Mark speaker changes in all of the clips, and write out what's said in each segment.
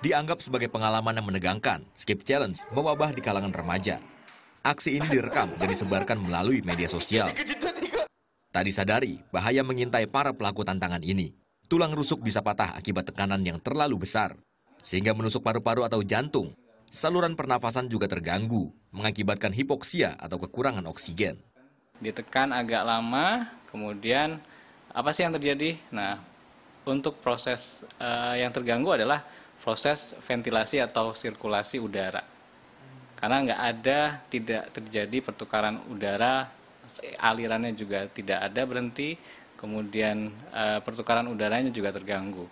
Speaker 1: dianggap sebagai pengalaman yang menegangkan. Skip Challenge mewabah di kalangan remaja. Aksi ini direkam dan disebarkan melalui media sosial. Tadi sadari bahaya mengintai para pelaku tantangan ini. Tulang rusuk bisa patah akibat tekanan yang terlalu besar, sehingga menusuk paru-paru atau jantung. Saluran pernafasan juga terganggu, mengakibatkan hipoksia atau kekurangan oksigen.
Speaker 2: Ditekan agak lama, kemudian apa sih yang terjadi? Nah, untuk proses uh, yang terganggu adalah proses ventilasi atau sirkulasi udara. Karena nggak ada, tidak terjadi pertukaran udara, alirannya juga tidak ada berhenti, kemudian e, pertukaran udaranya juga terganggu.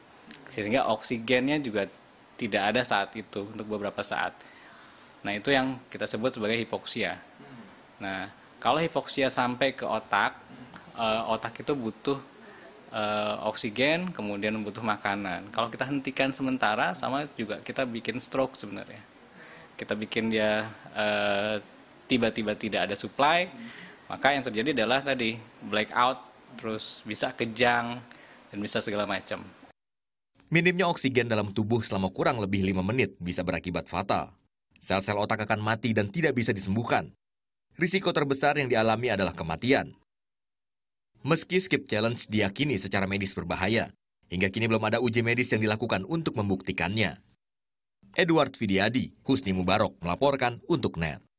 Speaker 2: Sehingga oksigennya juga tidak ada saat itu untuk beberapa saat. Nah itu yang kita sebut sebagai hipoksia. Nah kalau hipoksia sampai ke otak, e, otak itu butuh uh, oksigen, kemudian butuh makanan. Kalau kita hentikan sementara, sama juga kita bikin stroke sebenarnya. Kita bikin dia eh, tiba-tiba uh, tidak ada supply, maka yang terjadi adalah tadi blackout, terus bisa kejang dan bisa segala macam.
Speaker 1: Minimnya oksigen dalam tubuh selama kurang lebih 5 menit bisa berakibat fatal. Sel-sel otak akan mati dan tidak bisa disembuhkan. Risiko terbesar yang dialami adalah kematian. Meski skip challenge diakini secara medis berbahaya, hingga kini belum ada uji medis yang dilakukan untuk membuktikannya. Edward Vidiadi, Husni Mubarok melaporkan untuk NET.